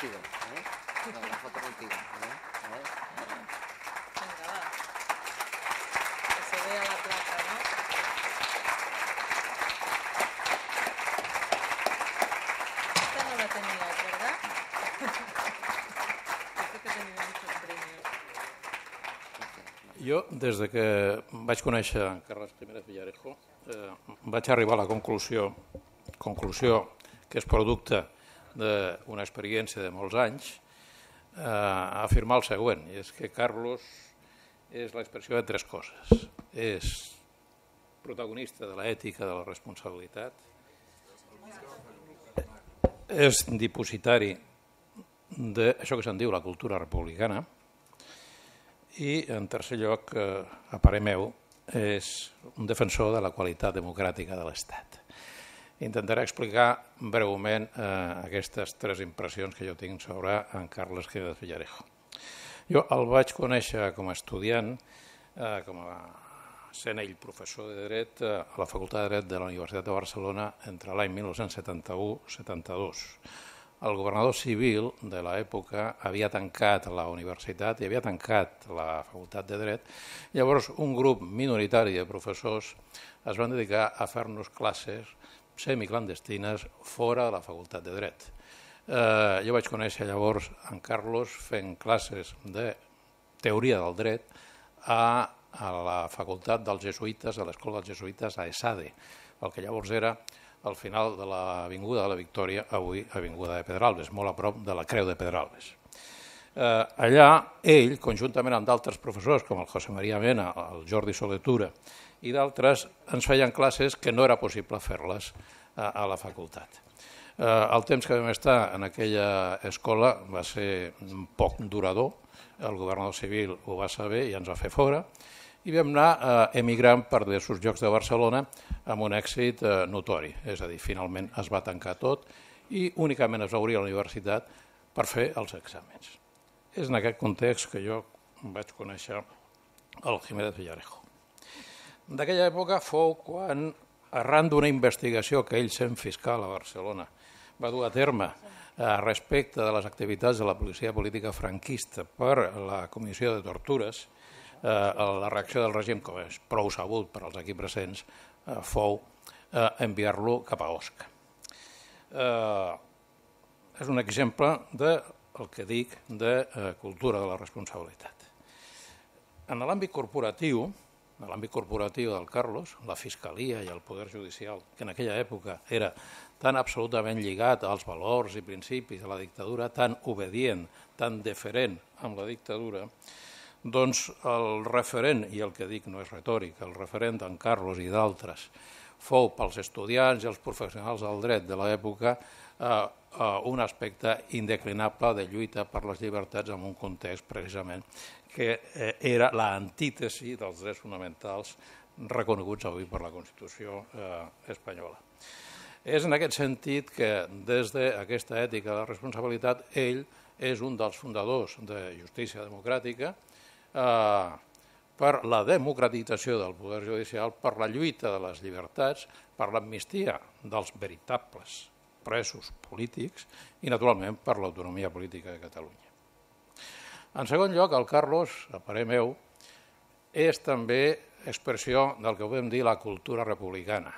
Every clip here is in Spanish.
contigo. ¿eh? la foto contigo. ¿eh? ¿eh? Venga, va. Que se vea la placa, ¿no? Esta no la tenía, ¿verdad? que tenia Jo, des de que vaig conèixer Carles I Villarejo, eh, vaig arribar a la conclusió, conclusió que és producte d'una experiència de molts anys, eh, afirmar el següent, i és que Carlos és l'expressió de tres coses. És protagonista de l'ètica de la responsabilitat, és dipositari d'això que se'n diu la cultura republicana i, en tercer lloc, eh, a parer meu, és un defensor de la qualitat democràtica de l'Estat. Intentaré explicar breument eh, aquestes tres impressions que jo tinc sobre en Carles Giménez Villarejo. Jo el vaig conèixer com a estudiant, eh, com a sent ell professor de dret eh, a la Facultat de Dret de la Universitat de Barcelona entre l'any 1971-72. El governador civil de l'època havia tancat la universitat i havia tancat la facultat de dret. Llavors, un grup minoritari de professors es van dedicar a fer-nos classes semiclandestines fora de la facultat de dret. Eh, jo vaig conèixer llavors en Carlos fent classes de teoria del dret a, a la facultat dels jesuïtes, a l'escola dels jesuïtes a ESADE, el que llavors era al final de l'Avinguda de la Victòria, avui Avinguda de Pedralbes, molt a prop de la Creu de Pedralbes. Eh, allà, ell, conjuntament amb d'altres professors, com el José María Mena, el Jordi Soletura, i d'altres ens feien classes que no era possible fer-les a, la facultat. Eh, el temps que vam estar en aquella escola va ser poc durador, el governador civil ho va saber i ens va fer fora, i vam anar eh, emigrant per diversos llocs de Barcelona amb un èxit eh, notori, és a dir, finalment es va tancar tot i únicament es va obrir a la universitat per fer els exàmens. És en aquest context que jo vaig conèixer el Jiménez Villarejo d'aquella època fou quan, arran d'una investigació que ell sent fiscal a Barcelona va dur a terme eh, respecte de les activitats de la policia política franquista per la comissió de tortures, eh, la reacció del règim, com és prou sabut per als aquí presents, eh, fou eh, enviar-lo cap a Osca. Eh, és un exemple de el que dic de eh, cultura de la responsabilitat. En l'àmbit corporatiu, de l'àmbit corporatiu del Carlos, la Fiscalia i el Poder Judicial, que en aquella època era tan absolutament lligat als valors i principis de la dictadura, tan obedient, tan deferent amb la dictadura, doncs el referent, i el que dic no és retòric, el referent d'en Carlos i d'altres, fou pels estudiants i els professionals del dret de l'època eh, eh, un aspecte indeclinable de lluita per les llibertats en un context precisament que eh, era l'antítesi dels drets fonamentals reconeguts avui per la Constitució espanyola. És en aquest sentit que des d'aquesta ètica de responsabilitat ell és un dels fundadors de Justícia Democràtica, per la democratització del poder judicial, per la lluita de les llibertats, per l'amnistia dels veritables presos polítics i, naturalment, per l'autonomia política de Catalunya. En segon lloc, el Carlos, a parer meu, és també expressió del que podem dir la cultura republicana.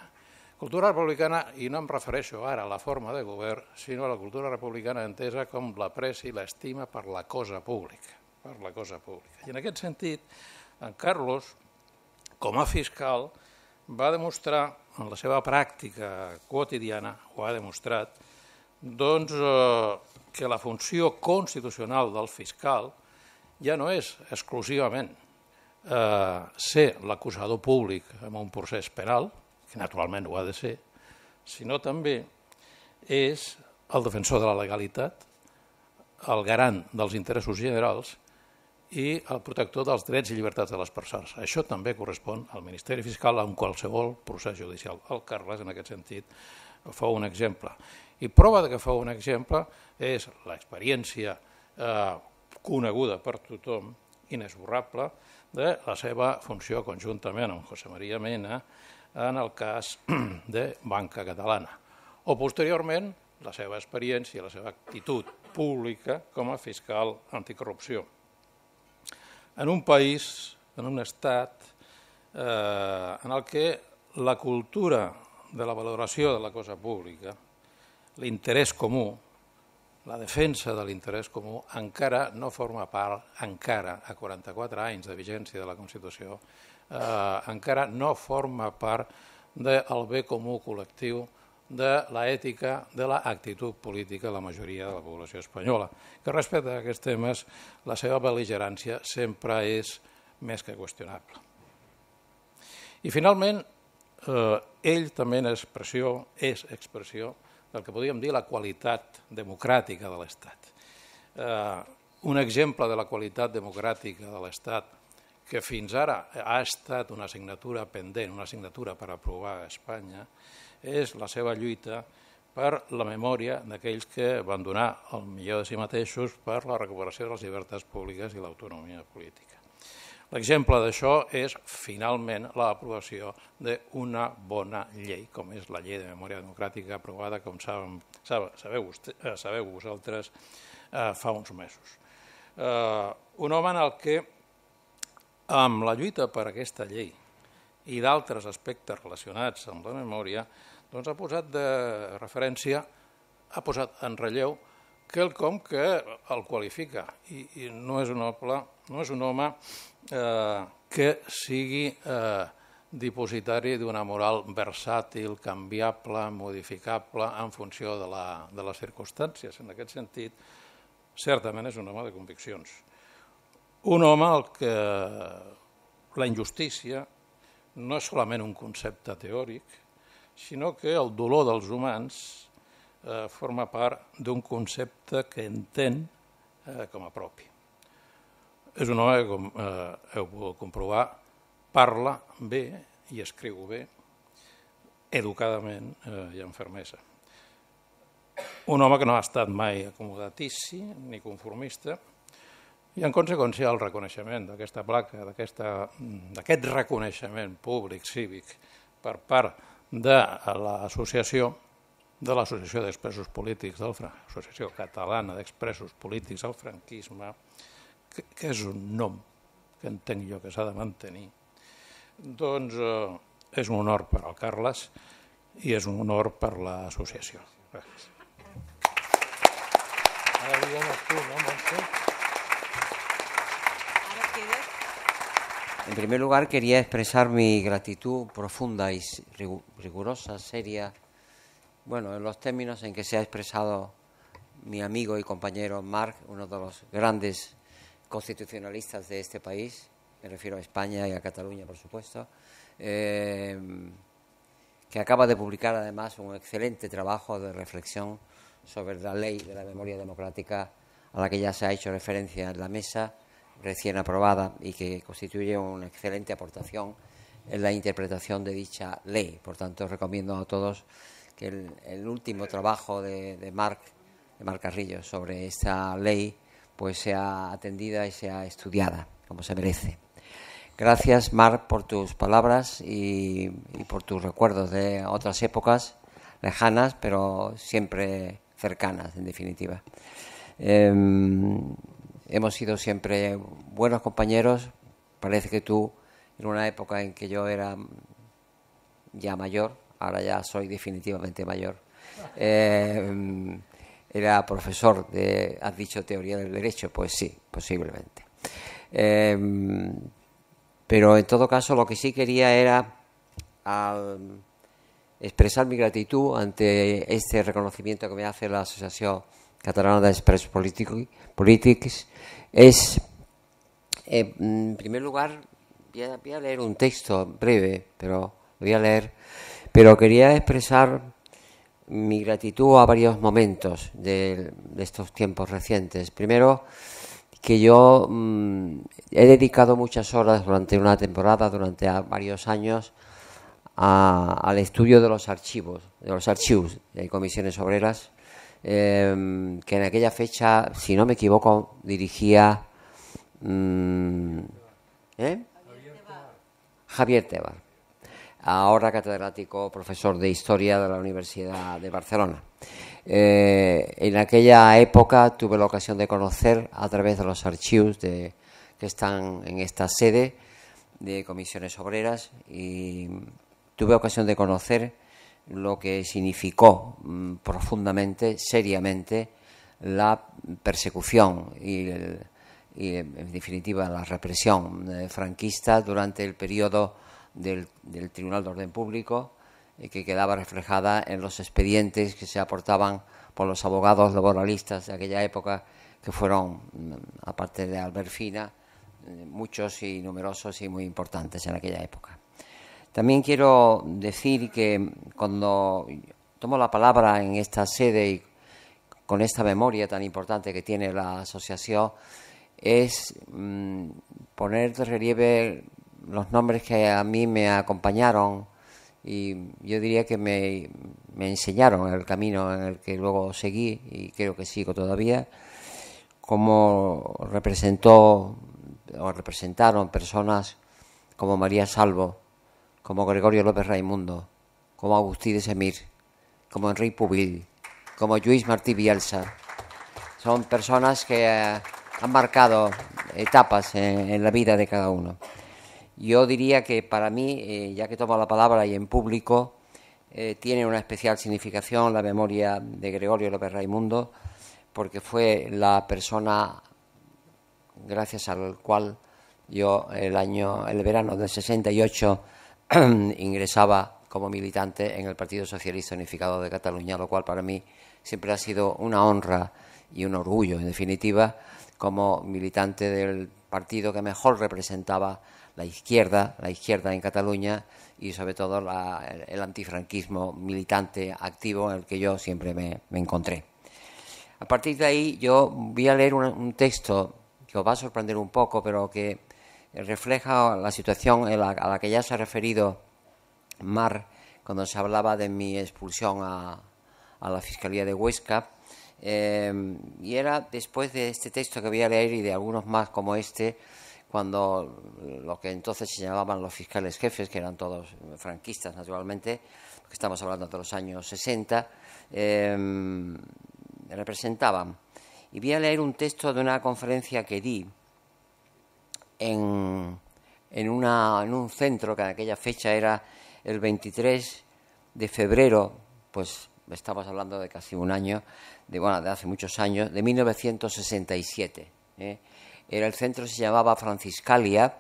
Cultura republicana, i no em refereixo ara a la forma de govern, sinó a la cultura republicana entesa com la pressa i l'estima per la cosa pública. Per la cosa pública. I en aquest sentit, en Carlos, com a fiscal, va demostrar en la seva pràctica quotidiana, ho ha demostrat, doncs, eh, que la funció constitucional del fiscal ja no és exclusivament eh, ser l'acusador públic en un procés penal, que naturalment ho ha de ser, sinó també és el defensor de la legalitat, el garant dels interessos generals i el protector dels drets i llibertats de les persones. Això també correspon al Ministeri Fiscal en qualsevol procés judicial. El Carles, en aquest sentit, fa un exemple. I prova de que fa un exemple és l'experiència eh, coneguda per tothom, inesborrable, de la seva funció conjuntament amb José María Mena en el cas de Banca Catalana. O posteriorment, la seva experiència, la seva actitud pública com a fiscal anticorrupció en un país, en un estat, eh, en el que la cultura de la valoració de la cosa pública, l'interès comú, la defensa de l'interès comú encara no forma part, encara a 44 anys de vigència de la Constitució, eh, encara no forma part del bé comú col·lectiu de l'ètica, de l'actitud política de la majoria de la població espanyola, que respecte a aquests temes la seva bel·ligerància sempre és més que qüestionable. I finalment, eh, ell també és expressió, és expressió del que podríem dir la qualitat democràtica de l'Estat. Eh, un exemple de la qualitat democràtica de l'Estat que fins ara ha estat una assignatura pendent, una assignatura per aprovar a Espanya, és la seva lluita per la memòria d'aquells que van donar el millor de si mateixos per la recuperació de les llibertats públiques i l'autonomia política. L'exemple d'això és, finalment, l'aprovació d'una bona llei, com és la llei de memòria democràtica aprovada, com saben, sabeu, vostè, eh, sabeu vosaltres, eh, fa uns mesos. Eh, un home en el que, amb la lluita per aquesta llei, i d'altres aspectes relacionats amb la memòria, doncs ha posat de referència, ha posat en relleu quelcom que el qualifica i, i no és un home, no és un home eh, que sigui eh, dipositari d'una moral versàtil, canviable, modificable en funció de, la, de les circumstàncies. En aquest sentit, certament és un home de conviccions. Un home al que la injustícia, no és solament un concepte teòric, sinó que el dolor dels humans eh, forma part d'un concepte que entén eh, com a propi. És un home que, com eh, heu pogut comprovar, parla bé i escriu bé, educadament eh, i amb fermesa. Un home que no ha estat mai acomodatici ni conformista, i en conseqüència el reconeixement d'aquesta placa, d'aquest reconeixement públic, cívic, per part de l'associació de l'Associació d'Expressos Polítics del Fran... Associació Catalana d'Expressos Polítics del Franquisme, que, que és un nom que entenc jo que s'ha de mantenir, doncs eh, és un honor per al Carles i és un honor per l'associació. Gràcies. Ara diguem tu, no, Montse? En primer lugar, quería expresar mi gratitud profunda y rigurosa, seria, bueno, en los términos en que se ha expresado mi amigo y compañero Marc, uno de los grandes constitucionalistas de este país, me refiero a España y a Cataluña, por supuesto, em, que acaba de publicar además un excelente trabajo de reflexión sobre la ley de la memoria democrática a la que ya se ha hecho referencia en la mesa recién aprobada y que constituye una excelente aportación en la interpretación de dicha ley. Por tanto, recomiendo a todos que el, último trabajo de, Marc de Carrillo sobre esta ley pues sea atendida y sea estudiada como se merece. Gracias, Marc, por tus palabras y, por tus recuerdos de otras épocas lejanas, pero siempre cercanas, en definitiva. Em, hemos sido siempre buenos compañeros. Parece que tú, en una época en que yo era ya mayor, ahora ya soy definitivamente mayor, eh, era profesor de, has dicho, teoría del derecho, pues sí, posiblemente. Em, pero en todo caso lo que sí quería era expresar mi gratitud ante este reconocimiento que me hace la Asociación catalana de Express Politics es, eh, en primer lugar, voy a, leer un texto breve, pero voy a leer, pero quería expresar mi gratitud a varios momentos de, estos tiempos recientes. Primero, que yo mm, he dedicado muchas horas durante una temporada, durante varios años, al estudio de los archivos, de los archivos de comisiones obreras, Em, que en aquella fecha, si no me equivoco, dirigía mm, ¿eh? Javier Tebar, ahora catedrático, profesor de Historia de la Universidad de Barcelona. Eh, en aquella época tuve la ocasión de conocer a través de los archivos que están en esta sede de comisiones obreras y tuve ocasión de conocer lo que significó mm, profundamente, seriamente, la persecución y, en definitiva, la represión eh, franquista durante el periodo del, Tribunal de Orden Público, eh, que quedaba reflejada en los expedientes que se aportaban por los abogados laboralistas de aquella época, que fueron, mm, aparte de Fina, eh, muchos y numerosos y muy importantes en aquella época. También quiero decir que cuando tomo la palabra en esta sede y con esta memoria tan importante que tiene la asociación, es mm, poner de relieve los nombres que a mí me acompañaron y yo diría que me, me, enseñaron el camino en el que luego seguí y creo que sigo todavía, como representó o representaron personas como María Salvo, como Gregorio López Raimundo, como Agustín de Semir, como Enrique Pubil, como Luis Martí Bielsa. Son personas que eh, han marcado etapas en, la vida de cada uno. Yo diría que para mí, eh, ya que tomo la palabra y en público, eh, tiene una especial significación la memoria de Gregorio López Raimundo, porque fue la persona gracias al cual yo el año, el verano del 68 ingresaba como militante en el Partido Socialista Unificado de Cataluña, lo cual para mí siempre ha sido una honra y un orgullo, en definitiva, como militante del partido que mejor representaba la izquierda, la izquierda en Cataluña y sobre todo el, antifranquismo militante activo en el que yo siempre me, encontré. A partir de ahí yo voy a leer un texto que os va a sorprender un poco, pero que eh, refleja la situación a la, que ya se ha referido Mar cuando se hablaba de mi expulsión a, la Fiscalía de Huesca. Eh, y era después de este texto que voy a leer y de algunos más como este, cuando lo que entonces se llamaban los fiscales jefes, que eran todos franquistas naturalmente, porque estamos hablando de los años 60, eh, representaban. Y voy a leer un texto de una conferencia que di en, en, un centro que en aquella fecha era el 23 de febrero, pues estamos hablando de casi un año, de, bueno, de hace muchos años, de 1967. ¿eh? Era el centro se llamaba Franciscalia,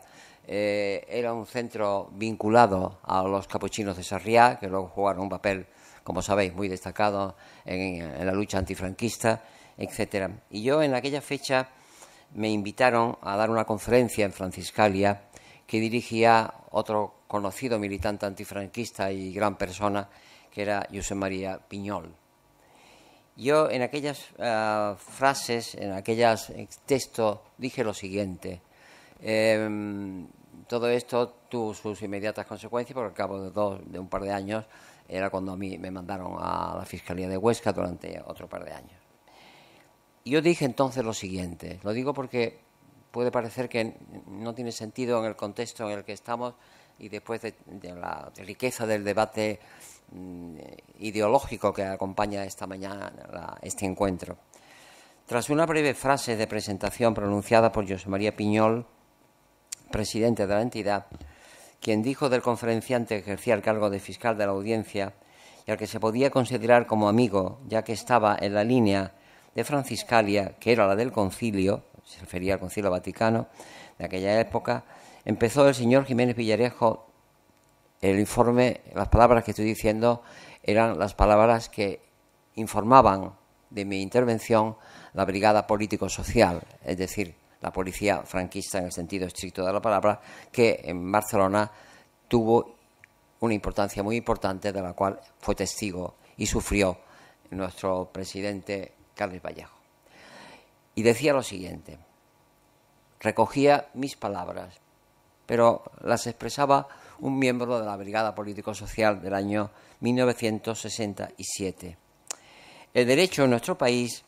eh, era un centro vinculado a los capuchinos de Sarriá, que luego jugaron un papel, como sabéis, muy destacado en, en la lucha antifranquista, etcétera. Y yo en aquella fecha me invitaron a dar una conferencia en Franciscalia que dirigía otro conocido militante antifranquista y gran persona, que era José María Piñol. Yo en aquellas eh, frases, en aquellos eh, textos, dije lo siguiente. Em, todo esto tuvo sus inmediatas consecuencias porque al cabo de, dos, de un par de años era cuando a mí me mandaron a la Fiscalía de Huesca durante otro par de años. Yo dije entonces lo siguiente, lo digo porque puede parecer que no tiene sentido en el contexto en el que estamos y después de, la riqueza del debate mm, ideológico que acompaña esta mañana este encuentro. Tras una breve frase de presentación pronunciada por José María Piñol, presidente de la entidad, quien dijo del conferenciante que ejercía el cargo de fiscal de la audiencia y al que se podía considerar como amigo, ya que estaba en la línea de Franciscalia, que era la del concilio, se refería al concilio vaticano de aquella época, empezó el señor Jiménez Villarejo el informe, las palabras que estoy diciendo eran las palabras que informaban de mi intervención la Brigada Político-Social, es decir, la policía franquista en el sentido estricto de la palabra, que en Barcelona tuvo una importancia muy importante de la cual fue testigo y sufrió nuestro presidente Vallejo. Y decía lo siguiente, recogía mis palabras, pero las expresaba un miembro de la Brigada Político-Social del año 1967. El derecho en nuestro país,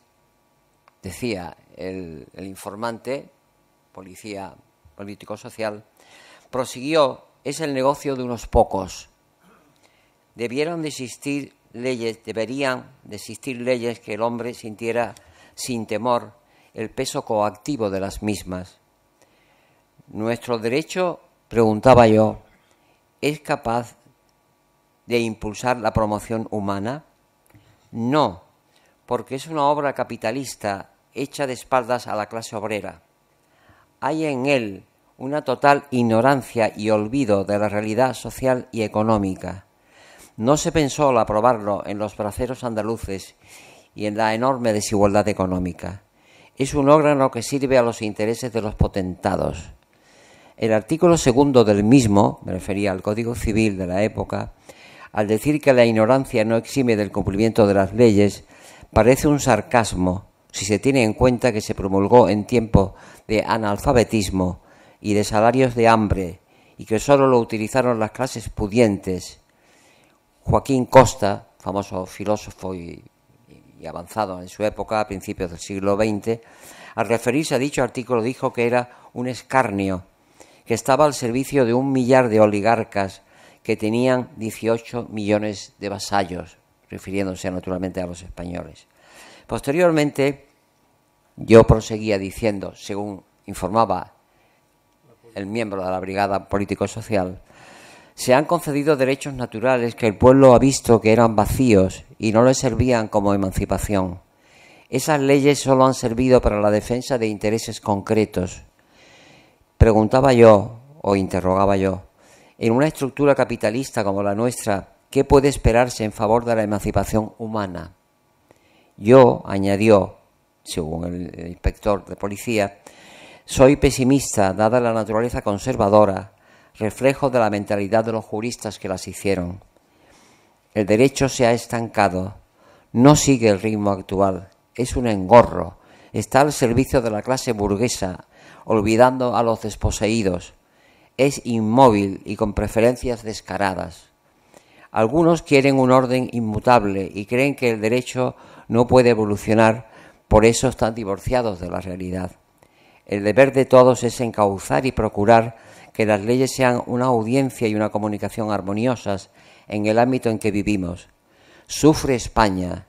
decía el, el informante, policía político-social, prosiguió, es el negocio de unos pocos. Debieron de existir leyes, deberían de existir leyes que el hombre sintiera sin temor el peso coactivo de las mismas. Nuestro derecho, preguntaba yo, ¿es capaz de impulsar la promoción humana? No, porque es una obra capitalista hecha de espaldas a la clase obrera. Hay en él una total ignorancia y olvido de la realidad social y económica no se pensó al aprobarlo en los braceros andaluces y en la enorme desigualdad económica. Es un órgano que sirve a los intereses de los potentados. El artículo segundo del mismo, me refería al Código Civil de la época, al decir que la ignorancia no exime del cumplimiento de las leyes, parece un sarcasmo si se tiene en cuenta que se promulgó en tiempo de analfabetismo y de salarios de hambre y que solo lo utilizaron las clases pudientes Joaquín Costa, famoso filósofo y, avanzado en su época, a principios del siglo XX, al referirse a dicho artículo dijo que era un escarnio, que estaba al servicio de un millar de oligarcas que tenían 18 millones de vasallos, refiriéndose naturalmente a los españoles. Posteriormente, yo proseguía diciendo, según informaba el miembro de la Brigada Político-Social, se han concedido derechos naturales que el pueblo ha visto que eran vacíos y no le servían como emancipación. Esas leyes solo han servido para la defensa de intereses concretos. Preguntaba yo, o interrogaba yo, en una estructura capitalista como la nuestra, ¿qué puede esperarse en favor de la emancipación humana? Yo, añadió, según el inspector de policía, soy pesimista dada la naturaleza conservadora reflejo de la mentalidad de los juristas que las hicieron. El derecho se ha estancado, no sigue el ritmo actual, es un engorro, está al servicio de la clase burguesa, olvidando a los desposeídos, es inmóvil y con preferencias descaradas. Algunos quieren un orden inmutable y creen que el derecho no puede evolucionar, por eso están divorciados de la realidad. El deber de todos es encauzar y procurar que las leyes sean una audiencia y una comunicación armoniosas en el ámbito en que vivimos. Sufre España,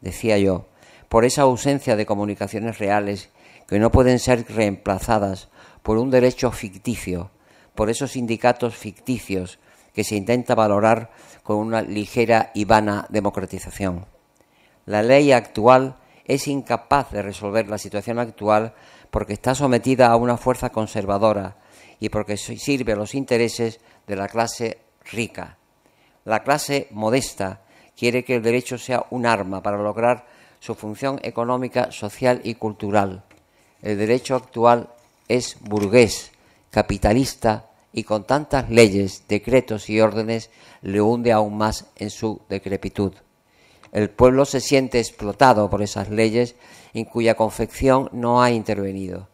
decía yo, por esa ausencia de comunicaciones reales que no pueden ser reemplazadas por un derecho ficticio, por esos sindicatos ficticios que se intenta valorar con una ligera y vana democratización. La ley actual es incapaz de resolver la situación actual porque está sometida a una fuerza conservadora, y porque sirve a los intereses de la clase rica. La clase modesta quiere que el derecho sea un arma para lograr su función económica, social y cultural. El derecho actual es burgués, capitalista y con tantas leyes, decretos y órdenes le hunde aún más en su decrepitud. El pueblo se siente explotado por esas leyes en cuya confección no ha intervenido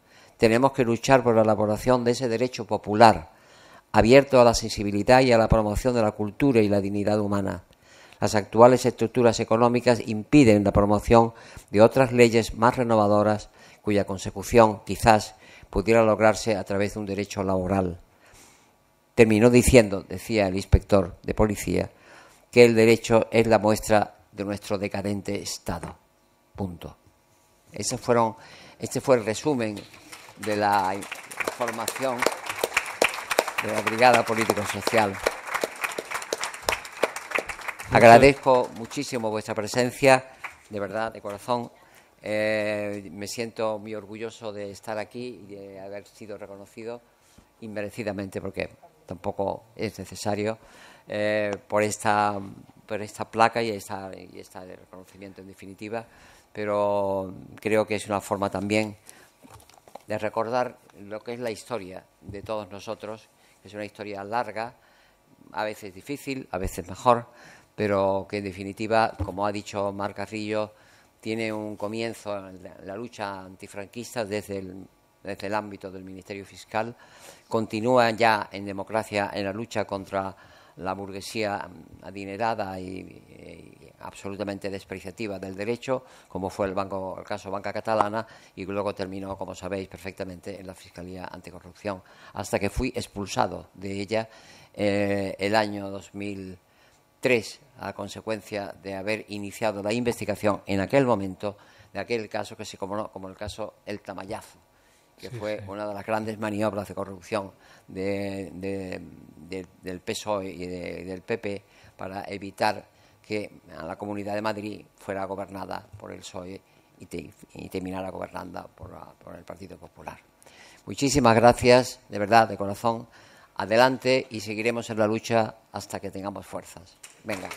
tenemos que luchar por la elaboración de ese derecho popular, abierto a la sensibilidad y a la promoción de la cultura y la dignidad humana. Las actuales estructuras económicas impiden la promoción de otras leyes más renovadoras cuya consecución quizás pudiera lograrse a través de un derecho laboral. Terminó diciendo, decía el inspector de policía, que el derecho es la muestra de nuestro decadente Estado. Punto. este fue el resumen de la formación de la Brigada Político-Social. Agradezco muchísimo vuestra presencia, de verdad, de corazón. Eh, me siento muy orgulloso de estar aquí y de haber sido reconocido inmerecidamente, porque tampoco es necesario, eh, por, esta, por esta placa y esta, y esta reconocimiento en definitiva, pero creo que es una forma también de recordar lo que es la historia de todos nosotros, que es una historia larga, a veces difícil, a veces mejor, pero que en definitiva, como ha dicho Marc Carrillo, tiene un comienzo en la lucha antifranquista desde el, desde el ámbito del Ministerio Fiscal, continúa ya en democracia en la lucha contra la burguesía adinerada y, absolutamente despreciativa del derecho, como fue el, caso Banca Catalana, y luego terminó, como sabéis perfectamente, en la Fiscalía Anticorrupción, hasta que fui expulsado de ella eh, el año 2003 a consecuencia de haber iniciado la investigación en aquel momento de aquel caso que se como, como el caso El Tamayazo, que fue una de las grandes maniobras de corrupción del PSOE y del PP para evitar que la Comunidad de Madrid fuera gobernada por el PSOE y, terminara gobernada por, por el Partido Popular. Muchísimas gracias, de verdad, de corazón. Adelante y seguiremos en la lucha hasta que tengamos fuerzas. Venga.